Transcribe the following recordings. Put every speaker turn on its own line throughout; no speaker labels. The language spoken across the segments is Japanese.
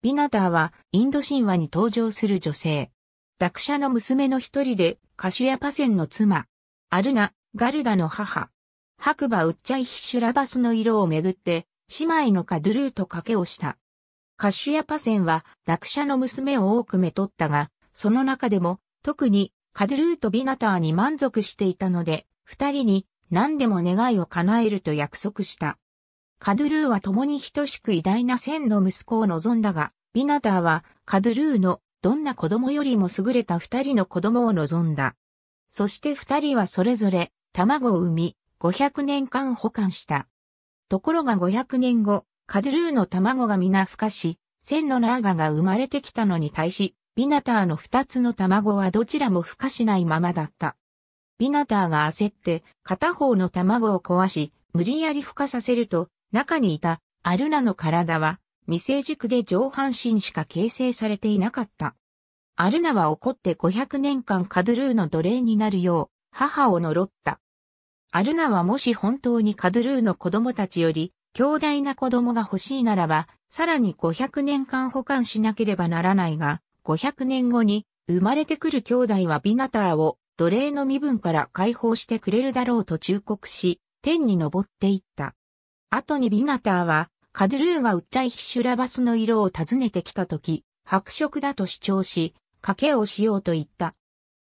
ビナダーはインド神話に登場
する女性。ラクシャの娘の一人でカシヤパセンの妻。アルナ、ガルダの母。白馬ウッチャイヒシュラバスの色をめぐって、姉妹のカドゥルーと賭けをした。カシュヤパセンは、ラクシャの娘を多くめとったが、その中でも、特に、カドゥルーとビナターに満足していたので、二人に、何でも願いを叶えると約束した。カドゥルーは共に等しく偉大な千の息子を望んだが、ビナターはカドゥルーのどんな子供よりも優れた二人の子供を望んだ。そして二人はそれぞれ卵を産み、500年間保管した。ところが500年後、カドゥルーの卵が皆孵化し、千の長ーガが生まれてきたのに対し、ビナターの二つの卵はどちらも孵化しないままだった。ビナターが焦って片方の卵を壊し、無理やり孵化させると、中にいたアルナの体は未成熟で上半身しか形成されていなかった。アルナは怒って500年間カドゥルーの奴隷になるよう母を呪った。アルナはもし本当にカドゥルーの子供たちより強大な子供が欲しいならば、さらに500年間保管しなければならないが、500年後に生まれてくる兄弟はビナターを奴隷の身分から解放してくれるだろうと忠告し、天に登っていった。後にビナターは、カドゥルーがウッチャイヒシュラバスの色を尋ねてきた時、白色だと主張し、賭けをしようと言った。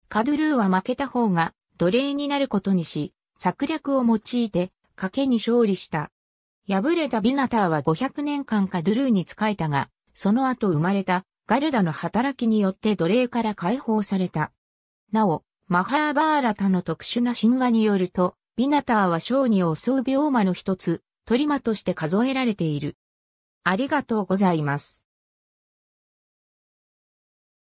カドゥルーは負けた方が奴隷になることにし、策略を用いて賭けに勝利した。敗れたビナターは500年間カドゥルーに仕えたが、その後生まれたガルダの働きによって奴隷から解放された。なお、マハーバーラタの特殊な神話によると、ビナターは小児を襲う病魔の一つ、トリマとして数えられ
ている。ありがとうございます。